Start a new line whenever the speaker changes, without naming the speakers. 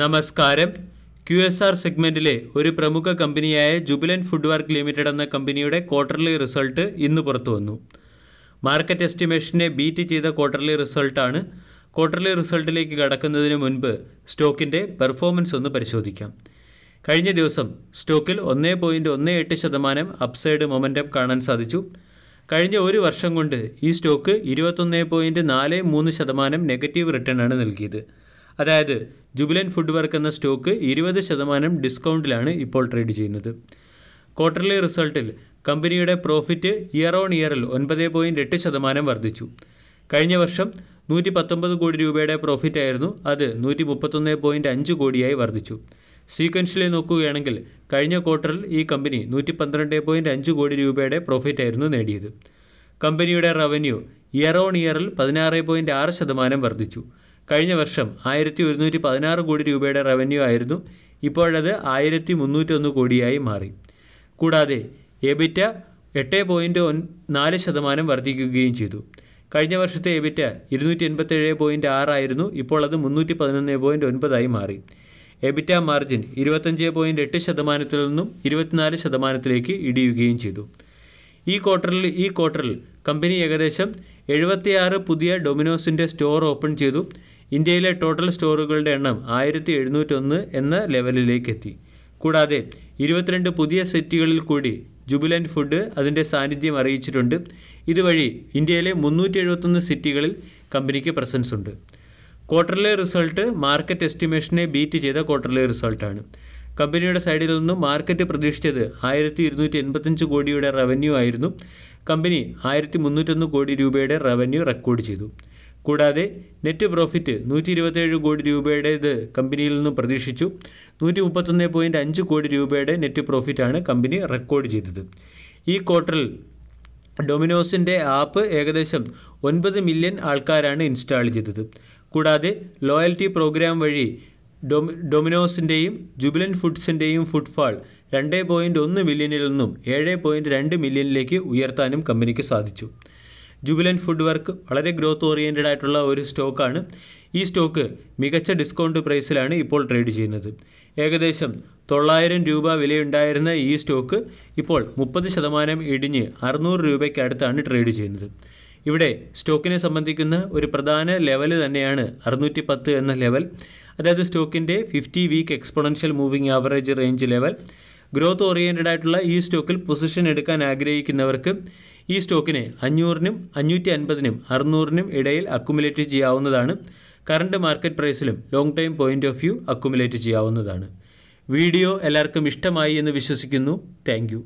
നമസ്കാരം Q S R സെഗ്മെൻറ്റിലെ ഒരു പ്രമുഖ കമ്പനിയായ ജുബിലൻ ഫുഡ് വർക്ക് ലിമിറ്റഡ് എന്ന കമ്പനിയുടെ ക്വാർട്ടർലി റിസൾട്ട് ഇന്ന് പുറത്തു വന്നു മാർക്കറ്റ് എസ്റ്റിമേഷനെ ബീറ്റ് ചെയ്ത ക്വാർട്ടർലി റിസൾട്ടാണ് ക്വാർട്ടർലി റിസൾട്ടിലേക്ക് കടക്കുന്നതിന് മുൻപ് സ്റ്റോക്കിൻ്റെ പെർഫോമൻസ് ഒന്ന് പരിശോധിക്കാം കഴിഞ്ഞ ദിവസം സ്റ്റോക്കിൽ ഒന്നേ പോയിൻറ്റ് ഒന്ന് എട്ട് ശതമാനം അപ്സൈഡ് മൊമെൻറ്റം കാണാൻ സാധിച്ചു കഴിഞ്ഞ ഒരു വർഷം കൊണ്ട് ഈ സ്റ്റോക്ക് ഇരുപത്തൊന്നേ പോയിൻറ്റ് നാല് മൂന്ന് ശതമാനം നെഗറ്റീവ് റിട്ടേൺ ആണ് നൽകിയത് അതായത് ജുബിലൻ ഫുഡ് വർക്ക് എന്ന സ്റ്റോക്ക് ഇരുപത് ശതമാനം ഡിസ്കൗണ്ടിലാണ് ഇപ്പോൾ ട്രേഡ് ചെയ്യുന്നത് ക്വാർട്ടർലി റിസൾട്ടിൽ കമ്പനിയുടെ പ്രോഫിറ്റ് ഇയർ ഓൺ ഇയറിൽ ഒൻപത് പോയിൻറ്റ് എട്ട് ശതമാനം വർദ്ധിച്ചു കഴിഞ്ഞ വർഷം നൂറ്റി പത്തൊമ്പത് കോടി രൂപയുടെ പ്രോഫിറ്റ് ആയിരുന്നു അത് നൂറ്റി മുപ്പത്തൊന്ന് പോയിൻറ്റ് അഞ്ച് കോടിയായി വർദ്ധിച്ചു സീക്വൻഷ്യലി നോക്കുകയാണെങ്കിൽ കഴിഞ്ഞ ക്വാർട്ടറിൽ ഈ കമ്പനി നൂറ്റി പന്ത്രണ്ട് പോയിൻറ്റ് അഞ്ച് കോടി രൂപയുടെ പ്രോഫിറ്റ് ആയിരുന്നു നേടിയത് കമ്പനിയുടെ റവന്യൂ ഇയർ ഓൺ ഇയറിൽ പതിനാറ് പോയിൻറ്റ് ആറ് ശതമാനം വർദ്ധിച്ചു കഴിഞ്ഞ വർഷം ആയിരത്തി ഒരുന്നൂറ്റി പതിനാറ് കോടി രൂപയുടെ റവന്യൂ ആയിരുന്നു ഇപ്പോഴത് ആയിരത്തി മുന്നൂറ്റൊന്ന് കോടിയായി മാറി കൂടാതെ എബിറ്റ എട്ട് പോയിൻറ്റ് ഒൻ നാല് ശതമാനം വർദ്ധിക്കുകയും ചെയ്തു കഴിഞ്ഞ വർഷത്തെ എബിറ്റ ഇരുന്നൂറ്റി എൺപത്തേഴ് പോയിൻറ്റ് ആറായിരുന്നു ഇപ്പോൾ അത് മുന്നൂറ്റി പതിനൊന്ന് പോയിൻറ്റ് ഒൻപതായി മാറി എബിറ്റ മാർജിൻ ഇരുപത്തഞ്ച് പോയിൻറ്റ് എട്ട് ശതമാനത്തിൽ നിന്നും ഇരുപത്തിനാല് ശതമാനത്തിലേക്ക് ഇടിയുകയും ചെയ്തു ഈ ക്വാർട്ടറിൽ ഈ ക്വാർട്ടറിൽ കമ്പനി ഏകദേശം എഴുപത്തിയാറ് പുതിയ ഡൊമിനോസിൻ്റെ സ്റ്റോർ ഓപ്പൺ ചെയ്തു ഇന്ത്യയിലെ ടോട്ടൽ സ്റ്റോറുകളുടെ എണ്ണം ആയിരത്തി എഴുന്നൂറ്റൊന്ന് എന്ന ലെവലിലേക്ക് എത്തി കൂടാതെ ഇരുപത്തിരണ്ട് പുതിയ സെറ്റുകളിൽ കൂടി ജുബിലൻറ്റ് ഫുഡ് അതിൻ്റെ സാന്നിധ്യം അറിയിച്ചിട്ടുണ്ട് ഇതുവഴി ഇന്ത്യയിലെ മുന്നൂറ്റി എഴുപത്തൊന്ന് സിറ്റികളിൽ കമ്പനിക്ക് പ്രസൻസ് ഉണ്ട് ക്വാർട്ടർലി റിസൾട്ട് മാർക്കറ്റ് എസ്റ്റിമേഷനെ ബീറ്റ് ചെയ്ത ക്വാർട്ടർലി റിസൾട്ടാണ് കമ്പനിയുടെ സൈഡിൽ നിന്നും മാർക്കറ്റ് പ്രതീക്ഷിച്ചത് ആയിരത്തി ഇരുന്നൂറ്റി എൺപത്തഞ്ച് കോടിയുടെ റവന്യൂ ആയിരുന്നു കമ്പനി ആയിരത്തി മുന്നൂറ്റൊന്ന് കോടി രൂപയുടെ റവന്യൂ റെക്കോർഡ് ചെയ്തു കൂടാതെ നെറ്റ് പ്രോഫിറ്റ് നൂറ്റി ഇരുപത്തേഴ് കോടി രൂപയുടേത് കമ്പനിയിൽ നിന്നും പ്രതീക്ഷിച്ചു നൂറ്റി മുപ്പത്തൊന്ന് പോയിൻറ്റ് അഞ്ച് കോടി രൂപയുടെ നെറ്റ് പ്രോഫിറ്റാണ് കമ്പനി റെക്കോർഡ് ചെയ്തത് ഈ ക്വാർട്ടറിൽ ഡൊമിനോസിൻ്റെ ആപ്പ് ഏകദേശം ഒൻപത് മില്യൺ ആൾക്കാരാണ് ഇൻസ്റ്റാൾ ചെയ്തത് കൂടാതെ ലോയൽറ്റി പ്രോഗ്രാം വഴി ഡൊമി ഡൊമിനോസിൻ്റെയും ജുബിലൻ ഫുഡ്സിൻ്റെയും ഫുട്ഫാൾ രണ്ട് പോയിൻറ്റ് ഒന്ന് മില്യണിൽ നിന്നും ഏഴ് പോയിൻറ്റ് രണ്ട് മില്യണിലേക്ക് ഉയർത്താനും കമ്പനിക്ക് സാധിച്ചു ജുബിലൻ ഫുഡ് വർക്ക് വളരെ ഗ്രോത്ത് ഓറിയൻറ്റഡ് ആയിട്ടുള്ള ഒരു സ്റ്റോക്കാണ് ഈ സ്റ്റോക്ക് മികച്ച ഡിസ്കൗണ്ട് പ്രൈസിലാണ് ഇപ്പോൾ ട്രേഡ് ചെയ്യുന്നത് ഏകദേശം തൊള്ളായിരം രൂപ വിലയുണ്ടായിരുന്ന ഈ സ്റ്റോക്ക് ഇപ്പോൾ മുപ്പത് ശതമാനം ഇടിഞ്ഞ് അറുന്നൂറ് രൂപയ്ക്കടുത്താണ് ട്രേഡ് ചെയ്യുന്നത് ഇവിടെ സ്റ്റോക്കിനെ സംബന്ധിക്കുന്ന ഒരു പ്രധാന ലെവൽ തന്നെയാണ് അറുന്നൂറ്റി പത്ത് എന്ന ലെവൽ അതായത് സ്റ്റോക്കിൻ്റെ fifty week exponential moving average range level growth oriented ആയിട്ടുള്ള ഈ സ്റ്റോക്കിൽ പൊസിഷൻ എടുക്കാൻ ആഗ്രഹിക്കുന്നവർക്ക് ഈ സ്റ്റോക്കിനെ അഞ്ഞൂറിനും അഞ്ഞൂറ്റി അൻപതിനും അറുന്നൂറിനും ഇടയിൽ അക്കുമുലേറ്റ് ചെയ്യാവുന്നതാണ് കറണ്ട് മാർക്കറ്റ് പ്രൈസിലും long time point of view accumulate ചെയ്യാവുന്നതാണ് വീഡിയോ എല്ലാവർക്കും ഇഷ്ടമായി എന്ന് വിശ്വസിക്കുന്നു താങ്ക്